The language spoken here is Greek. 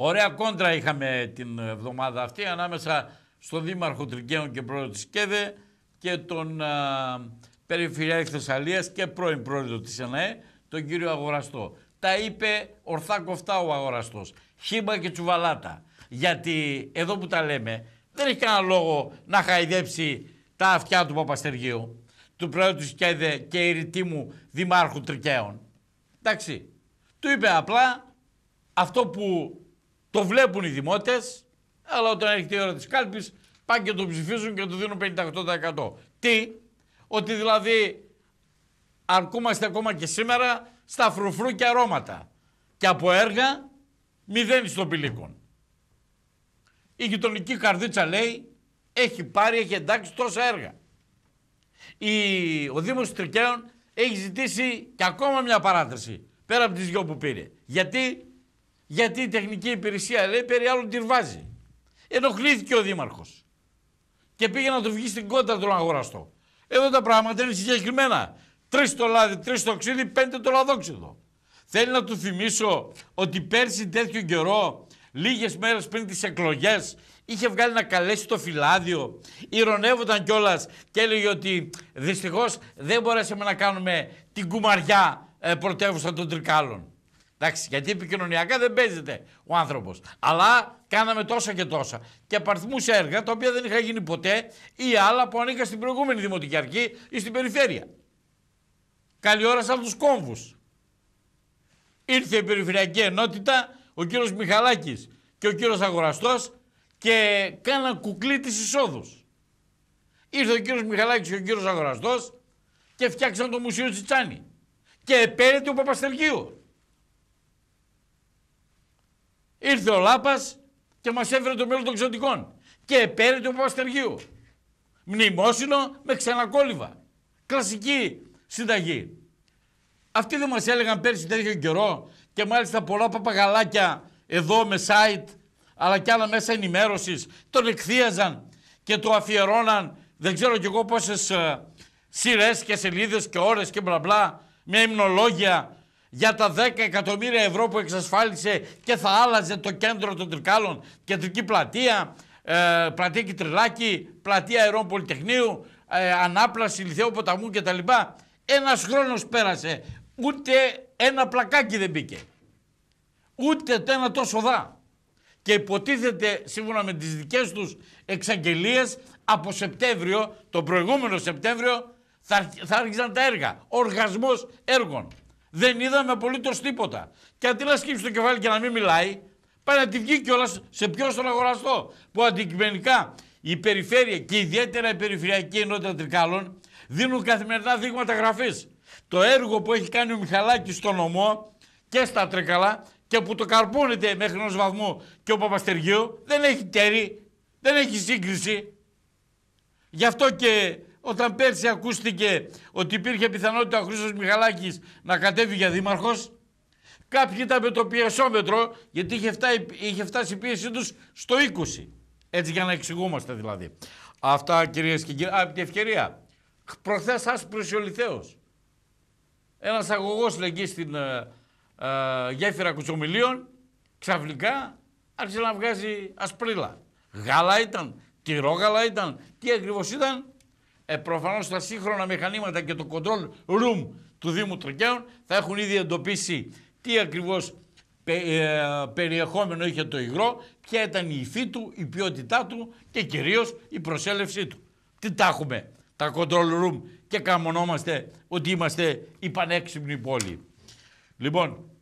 Ωραία κόντρα είχαμε την εβδομάδα αυτή ανάμεσα στον Δήμαρχο Τρικαίων και πρόεδρο της ΚΕΔΕ και τον Περιφερειάρχη Θεσσαλία και πρώην πρόεδρο της ΕΝΑΕ, τον κύριο Αγοραστό. Τα είπε ορθά κοφτά ο Αγοραστός. Χύμπα και τσουβαλάτα. Γιατί εδώ που τα λέμε δεν έχει κανένα λόγο να χαϊδέψει τα αυτιά του Παπαστεργίου, του πρόεδρου της ΚΕΔΕ και ηρητή μου Δημάρχου Τρικαίων. Εντάξει. Του είπε απλά αυτό που το βλέπουν οι δημότες, αλλά όταν έρχεται η ώρα της κάλπης πάνε και το ψηφίζουν και το δίνουν 58%. Τι, ότι δηλαδή αρκούμαστε ακόμα και σήμερα στα φρουφρού και αρώματα και από έργα μηδέν στον πηλίκον Η γειτονική καρδίτσα λέει έχει πάρει, έχει εντάξει τόσα έργα. ο Δήμος Τρικαίων έχει ζητήσει και ακόμα μια παράταση πέρα από τις δυο που πήρε. Γιατί γιατί η τεχνική υπηρεσία λέει περί άλλων τυρβάζει. Ενοχλήθηκε ο Δήμαρχος. Και πήγε να του βγει στην κόντρα τον αγοραστό. Εδώ τα πράγματα είναι συγκεκριμένα. Τρεις το λάδι, τρεις το ξύδι, πέντε το λαδόξιδο. Θέλει να του θυμίσω ότι πέρσι τέτοιο καιρό, λίγες μέρες πριν τις εκλογές, είχε βγάλει να καλέσει το φυλάδιο. Ηρωνεύονταν κιόλας και έλεγε ότι δυστυχώς δεν μπορέσαμε να κάνουμε την κουμαριά ε, πρωτεύουσα των Τρικάλων. Εντάξει, γιατί επικοινωνιακά δεν παίζεται ο άνθρωπος. Αλλά κάναμε τόσα και τόσα. Και απαριθμούσε έργα τα οποία δεν είχαν γίνει ποτέ ή άλλα που ανήκαν στην προηγούμενη δημοτική αρχή ή στην περιφέρεια. Καλή ώρα σαν τους κόμβους. Ήρθε η Περιφερειακή Ενότητα, ο κύριος Μιχαλάκης και ο κύριος Αγοραστός και κάναν κουκλί της εισόδους. Ήρθε ο κύριος Μιχαλάκης και ο κύριος Αγοραστός και φτιάξαν το Μουσείο Τσιτσάνι. Και επέρεται ο Παπαστεργίου. Ήρθε ο λάπας και μας έφερε το μέλλον των ξωτικών. Και επέρε του Παπαστεργίου. Μνημόσυνο με ξανακόλυβα. Κλασική συνταγή. Αυτοί δεν μας έλεγαν πέρσι τέτοιο καιρό και μάλιστα πολλά παπαγαλάκια εδώ με site αλλά και άλλα μέσα ενημέρωσης, τον εκθίαζαν και το αφιερώναν δεν ξέρω κι εγώ πόσες σειρές και σελίδες και ώρες και μπλα μπλα μια υμνολόγια για τα 10 εκατομμύρια ευρώ που εξασφάλισε και θα άλλαζε το κέντρο των Τρικάλων, κεντρική πλατεία, ε, πλατεία Κιτριλάκη, πλατεία Αερών Πολυτεχνείου, ε, ανάπλαση Λιθαίου Ποταμού κτλ. Ένας χρόνος πέρασε, ούτε ένα πλακάκι δεν μπήκε. Ούτε ένα τόσο δά. Και υποτίθεται σύμφωνα με τις δικές τους εξαγγελίες από Σεπτέμβριο, τον προηγούμενο Σεπτέμβριο, θα, θα άρχισαν τα έργα. Οργασμός έργων. Δεν είδαμε απολύτως τίποτα. Και αντί να σκύψει το κεφάλι και να μην μιλάει, πάει να τη βγει κιόλας σε ποιο τον αγοραστό. Που αντικειμενικά η περιφέρεια και ιδιαίτερα η περιφερειακή ενότητα Τρικάλων δίνουν καθημερινά δείγματα γραφής. Το έργο που έχει κάνει ο Μιχαλάκης στο νομό και στα Τρίκαλα και που το καρπούνεται μέχρι ενός βαθμού και ο Παπαστεργίου δεν έχει τέρι, δεν έχει σύγκριση. Γι' αυτό και όταν πέρσι ακούστηκε ότι υπήρχε πιθανότητα ο Χρήστος Μιχαλάκης να κατέβει για δήμαρχος. Κάποιοι ήταν με το πιεσόμετρο γιατί είχε, φτάσει η πίεση τους στο 20. Έτσι για να εξηγούμαστε δηλαδή. Αυτά κυρίες και κύριοι. Από την ευκαιρία. Προχθές άσπρος Ένας αγωγός λέγει στην ε, ε, γέφυρα Κουτσομιλίων ξαφνικά άρχισε να βγάζει ασπρίλα. Γάλα ήταν, τυρόγαλα ήταν, τι ακριβώς ήταν, ε, προφανώς τα σύγχρονα μηχανήματα και το control room του Δήμου Τρικαίων θα έχουν ήδη εντοπίσει τι ακριβώς ε, περιεχόμενο είχε το υγρό, ποια ήταν η υφή του, η ποιότητά του και κυρίως η προσέλευσή του. Τι τα έχουμε τα control room και καμονόμαστε ότι είμαστε η πανέξυπνη πόλη. Λοιπόν,